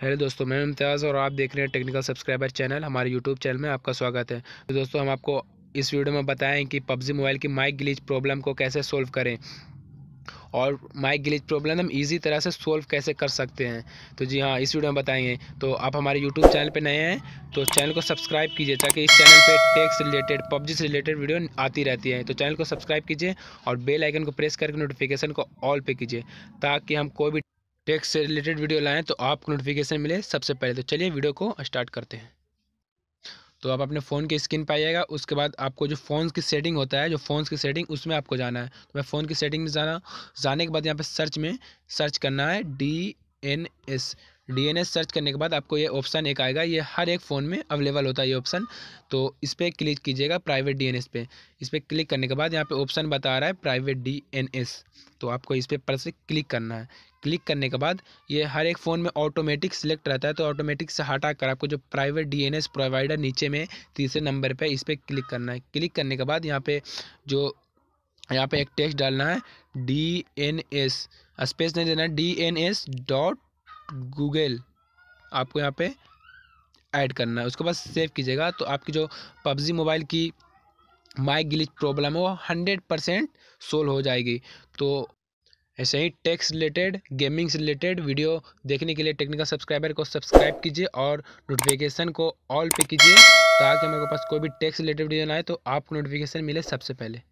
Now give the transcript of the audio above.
hello दोस्तों मैं इम्तियाज़ और आप देख रहे हैं टेक्निकल सब्सक्राइबर चैनल हमारे यूट्यूब चैनल में आपका स्वागत है तो दोस्तों हम आपको इस वीडियो में बताएं कि पबजी मोबाइल की माइक ग्लिच प्रॉब्लम को कैसे सोल्व करें और माइक ग्लिच प्रॉब्लम हम इजी तरह से सोल्व कैसे कर सकते हैं तो जी हाँ इस वीडियो में बताएंगे तो आप हमारे यूट्यूब चैनल पर नए हैं तो चैनल को सब्सक्राइब कीजिए ताकि इस चैनल पर टेक्स रिलेटेड पबजी से रिलेटेड वीडियो आती रहती है तो चैनल को सब्सक्राइब कीजिए और बेल आइकन को प्रेस करके नोटिफिकेशन को ऑल पे कीजिए ताकि हम कोई भी टैक्स से रिलेटेड वीडियो लाएँ तो आपको नोटिफिकेशन मिले सबसे पहले तो चलिए वीडियो को स्टार्ट करते हैं तो आप अपने फ़ोन की स्क्रीन पर आइएगा उसके बाद आपको जो फ़ोन की सेटिंग होता है जो फ़ोन की सेटिंग उसमें आपको जाना है तो मैं फ़ोन की सेटिंग में जाना जाने के बाद यहाँ पे सर्च में सर्च करना है D N S S search करने के बाद आपको ये ऑप्शन एक आएगा ये हर एक फ़ोन में अवेलेबल होता है ये ऑप्शन तो इस पर क्लिक कीजिएगा प्राइवेट डीएनएस पे इस पर क्लिक करने के बाद यहाँ पे ऑप्शन बता रहा है प्राइवेट डीएनएस तो आपको इस पर पर से क्लिक करना है क्लिक करने के बाद ये हर एक फ़ोन में ऑटोमेटिक सिलेक्ट रहता है तो ऑटोमेटिक से हटा कर आपको जो प्राइवेट डीएनएस प्रोवाइडर नीचे में तीसरे नंबर पर इस पर क्लिक करना है क्लिक करने के बाद यहाँ पर जो यहाँ पे एक टेक्स्ट डालना है डी एन एस स्पेस नहीं देना D N S dot Google आपको यहाँ पे ऐड करना है उसके बाद सेव कीजिएगा तो आपकी जो पबजी मोबाइल की माइक गिलिच प्रॉब्लम है वो हंड्रेड परसेंट सोल्व हो जाएगी तो ऐसे ही टेक्स रिलेटेड गेमिंग से रिलेटेड वीडियो देखने के लिए टेक्निकल सब्सक्राइबर को सब्सक्राइब कीजिए और नोटिफिकेशन को ऑल पे कीजिए ताकि हमारे पास कोई भी टेक्स रिलेटेड वीडियो ना आए तो आपको नोटिफिकेशन मिले सबसे पहले